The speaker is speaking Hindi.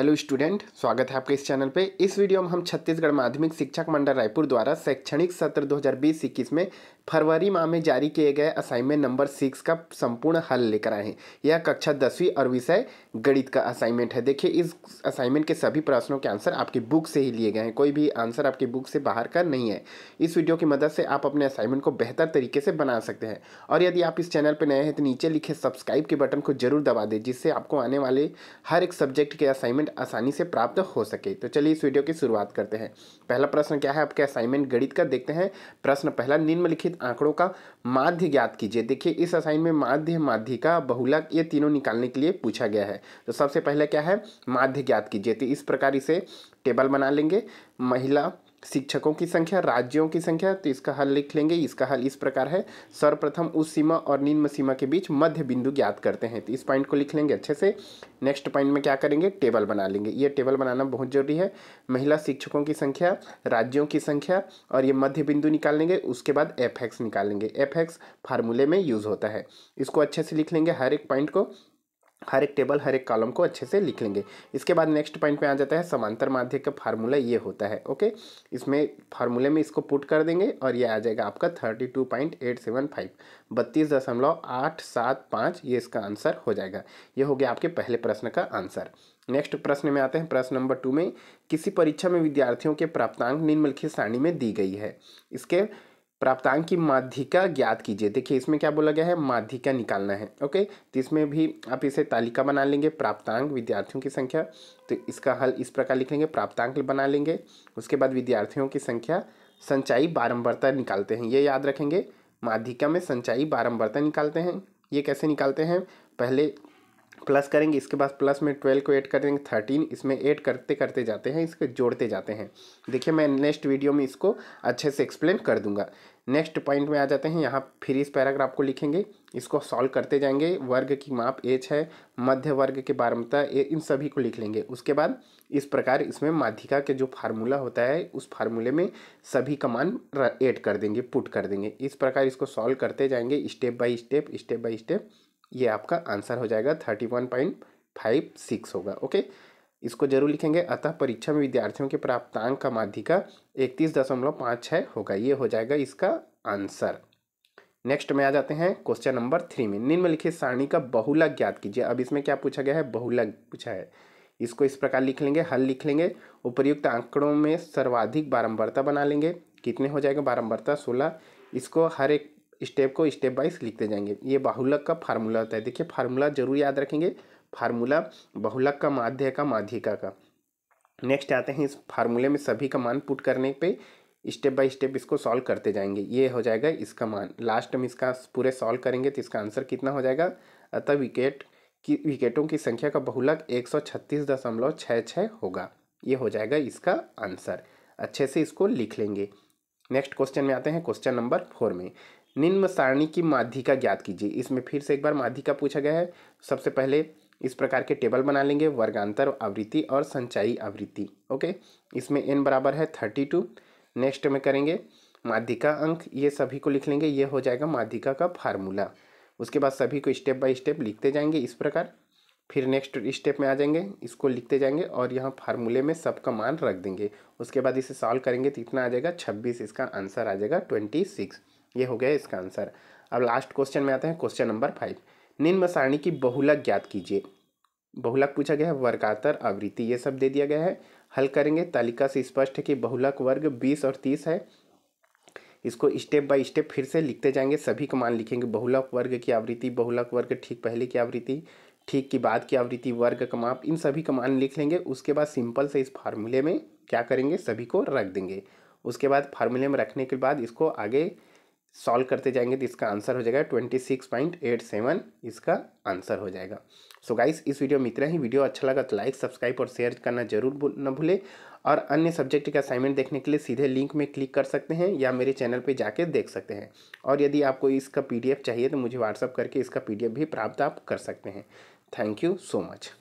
हेलो स्टूडेंट स्वागत है आपके इस चैनल पे इस वीडियो में हम छत्तीसगढ़ माध्यमिक शिक्षक मंडल रायपुर द्वारा शैक्षणिक सत्र 2020-21 में फरवरी माह में जारी किए गए असाइनमेंट नंबर सिक्स का संपूर्ण हल लेकर आए हैं यह कक्षा दसवीं और विषय गणित का असाइनमेंट है देखिए इस असाइनमेंट के सभी प्रश्नों के आंसर आपकी बुक से ही लिए गए हैं कोई भी आंसर आपकी बुक से बाहर का नहीं है इस वीडियो की मदद से आप अपने असाइनमेंट को बेहतर तरीके से बना सकते हैं और यदि आप इस चैनल पर नए हैं तो नीचे लिखे सब्सक्राइब के बटन को जरूर दबा दें जिससे आपको आने वाले हर एक सब्जेक्ट के असाइनमेंट असाइनमेंट आसानी से प्राप्त हो सके तो चलिए इस वीडियो की शुरुआत करते हैं पहला प्रश्न क्या है आपके असाइनमेंट गणित का देखते हैं प्रश्न पहला निम्नलिखित आंकड़ों का माध्य ज्ञात कीजिए देखिए इस असाइनमेंट माध्य माध्यिका बहुलक ये तीनों निकालने के लिए पूछा गया है तो सबसे पहले क्या है माध्य ज्ञात कीजिए तो इस प्रकार इसे टेबल बना लेंगे महिला शिक्षकों की संख्या राज्यों की संख्या तो इसका हल लिख लेंगे इसका हल इस प्रकार है सर्वप्रथम उस सीमा और निम्न सीमा के बीच मध्य बिंदु ज्ञात करते हैं तो इस पॉइंट को लिख लेंगे अच्छे से नेक्स्ट पॉइंट में क्या करेंगे टेबल बना लेंगे ये टेबल बनाना बहुत जरूरी है महिला शिक्षकों की संख्या राज्यों की संख्या और ये मध्य बिंदु निकाल लेंगे उसके बाद एफ निकाल लेंगे एफ फार्मूले में यूज़ होता है इसको अच्छे से लिख लेंगे हर एक पॉइंट को हर एक टेबल हर एक कॉलम को अच्छे से लिख लेंगे इसके बाद नेक्स्ट पॉइंट पे आ जाता है समांतर माध्य का फार्मूला ये होता है ओके इसमें फार्मूले में इसको पुट कर देंगे और ये आ जाएगा आपका thirty two point eight seven five बत्तीस दशमलव आठ सात पाँच ये इसका आंसर हो जाएगा ये हो गया आपके पहले प्रश्न का आंसर नेक्स्ट प्रश्न में आते हैं प्रश्न नंबर टू में किसी परीक्षा में विद्यार्थियों के प्राप्तांक निम्नलिखित श्रेणी में दी गई है इसके प्राप्तांक की माध्यिका ज्ञात कीजिए देखिए इसमें क्या बोला गया है माध्यिका निकालना है ओके तो इसमें भी आप इसे तालिका बना लेंगे प्राप्तांक विद्यार्थियों की संख्या तो इसका हल इस प्रकार लिखेंगे प्राप्तांक बना लेंगे उसके बाद विद्यार्थियों की संख्या संचाई बारंबारता निकालते हैं ये याद रखेंगे माध्यिका में संचाई बारंबारता निकालते हैं ये कैसे निकालते हैं पहले प्लस करेंगे इसके बाद प्लस में ट्वेल्व को ऐड कर देंगे थर्टीन इसमें ऐड करते करते जाते हैं इसके जोड़ते जाते हैं देखिए मैं नेक्स्ट वीडियो में इसको अच्छे से एक्सप्लेन कर दूंगा नेक्स्ट पॉइंट में आ जाते हैं यहाँ फिर इस पैराग्राफ को लिखेंगे इसको सॉल्व करते जाएंगे वर्ग की माप एच है मध्य वर्ग के बारमता इन सभी को लिख लेंगे उसके बाद इस प्रकार इसमें माध्यिका के जो फार्मूला होता है उस फार्मूले में सभी का मान ऐड कर देंगे पुट कर देंगे इस प्रकार इसको सॉल्व करते जाएंगे step by step step by step ये आपका आंसर हो जाएगा thirty one point five six होगा ओके इसको जरूर लिखेंगे अतः परीक्षा में विद्यार्थियों के प्राप्तांक का माध्यिका इकतीस दशमलव पाँच छः होगा ये हो जाएगा इसका आंसर नेक्स्ट में आ जाते हैं क्वेश्चन नंबर थ्री में निम्नलिखित सारणी का बहुलक ज्ञात कीजिए अब इसमें क्या पूछा गया है बहुलक पूछा है इसको इस प्रकार लिख लेंगे हल लिख लेंगे उपयुक्त आंकड़ों में सर्वाधिक बारंबारता बना लेंगे कितने हो जाएगा बारंबारता सोलह इसको हर एक स्टेप को स्टेप बाइस लिखते जाएंगे ये बाहुलक का फार्मूला होता है देखिए फार्मूला जरूर याद रखेंगे फार्मूला बहुलक का माध्य का माध्यिका का नेक्स्ट आते हैं इस फार्मूले में सभी का मान पुट करने पे स्टेप बाय स्टेप इसको सॉल्व करते जाएंगे ये हो जाएगा इसका मान लास्ट में इसका पूरे सॉल्व करेंगे तो इसका आंसर कितना हो जाएगा अतः विकेट की विकेटों की संख्या का बहुलक एक सौ छत्तीस दशमलव छः छः होगा ये हो जाएगा इसका आंसर अच्छे से इसको लिख लेंगे नेक्स्ट क्वेश्चन में आते हैं क्वेश्चन नंबर फोर में निम्न सारणी की माध्यिका ज्ञात कीजिए इसमें फिर से एक बार माध्यिका पूछा गया है सबसे पहले इस प्रकार के टेबल बना लेंगे वर्गांतर आवृत्ति और संचाई आवृत्ति ओके इसमें एन बराबर है थर्टी टू नेक्स्ट में करेंगे माध्यिका अंक ये सभी को लिख लेंगे ये हो जाएगा माध्यिका का फार्मूला उसके बाद सभी को स्टेप बाय स्टेप लिखते जाएंगे इस प्रकार फिर नेक्स्ट स्टेप में आ जाएंगे इसको लिखते जाएंगे और यहाँ फार्मूले में सबका मान रख देंगे उसके बाद इसे सॉल्व करेंगे तो इतना आ जाएगा छब्बीस इसका आंसर आ जाएगा ट्वेंटी सिक्स ये हो गया इसका आंसर अब लास्ट क्वेश्चन में आते हैं क्वेश्चन नंबर फाइव निम्न सारणी की बहुलक ज्ञात कीजिए बहुलक पूछा गया है वर्गातर आवृत्ति ये सब दे दिया गया है हल करेंगे तालिका से स्पष्ट है कि बहुलक वर्ग बीस और तीस है इसको स्टेप बाय स्टेप फिर से लिखते जाएंगे सभी का मान लिखेंगे बहुलक वर्ग की आवृत्ति बहुलक वर्ग ठीक पहले की आवृत्ति ठीक की बाद की आवृत्ति वर्ग का माप इन सभी का मान लिख लेंगे उसके बाद सिंपल से इस फार्मूले में क्या करेंगे सभी को रख देंगे उसके बाद फार्मूले में रखने के बाद इसको आगे सॉल्व करते जाएंगे तो इसका आंसर हो जाएगा twenty six point eight seven इसका आंसर हो जाएगा सो so गाइस इस वीडियो में इतना ही वीडियो अच्छा लगा तो लाइक सब्सक्राइब और शेयर करना जरूर न भूलें और अन्य सब्जेक्ट का असाइनमेंट देखने के लिए सीधे लिंक में क्लिक कर सकते हैं या मेरे चैनल पर जाके देख सकते हैं और यदि आपको इसका पी चाहिए तो मुझे व्हाट्सअप करके इसका पी भी प्राप्त आप कर सकते हैं थैंक यू सो मच